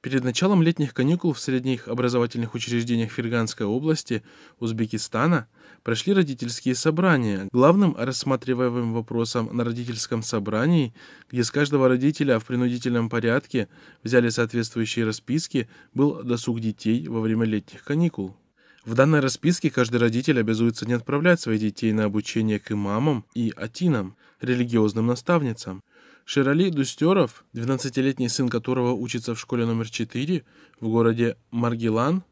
Перед началом летних каникул в средних образовательных учреждениях Ферганской области Узбекистана прошли родительские собрания. Главным рассматриваемым вопросом на родительском собрании, где с каждого родителя в принудительном порядке взяли соответствующие расписки, был досуг детей во время летних каникул. В данной расписке каждый родитель обязуется не отправлять своих детей на обучение к имамам и атинам, религиозным наставницам – Широли Дустеров, 12-летний сын которого учится в школе номер 4 в городе Маргилан,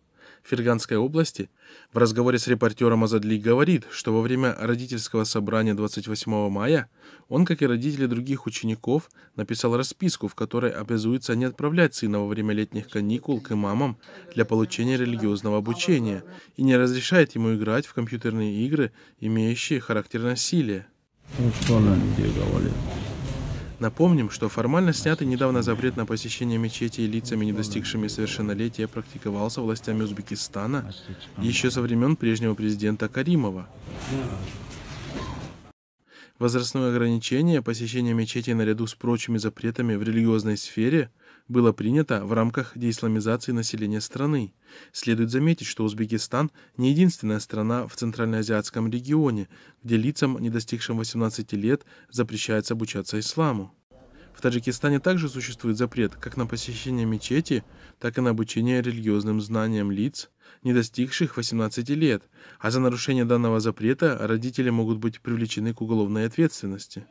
Ферганской области, в разговоре с репортером Азадли говорит, что во время родительского собрания 28 мая он, как и родители других учеников, написал расписку, в которой обязуется не отправлять сына во время летних каникул к имамам для получения религиозного обучения и не разрешает ему играть в компьютерные игры, имеющие характер насилия. Ну, что она тебе говорит? Напомним, что формально снятый недавно запрет на посещение мечети лицами, не достигшими совершеннолетия, практиковался властями Узбекистана еще со времен прежнего президента Каримова. Возрастное ограничение посещения мечети наряду с прочими запретами в религиозной сфере было принято в рамках деисламизации населения страны. Следует заметить, что Узбекистан не единственная страна в Центральноазиатском регионе, где лицам, не достигшим 18 лет, запрещается обучаться исламу. Таджикистане также существует запрет как на посещение мечети, так и на обучение религиозным знаниям лиц, не достигших 18 лет, а за нарушение данного запрета родители могут быть привлечены к уголовной ответственности.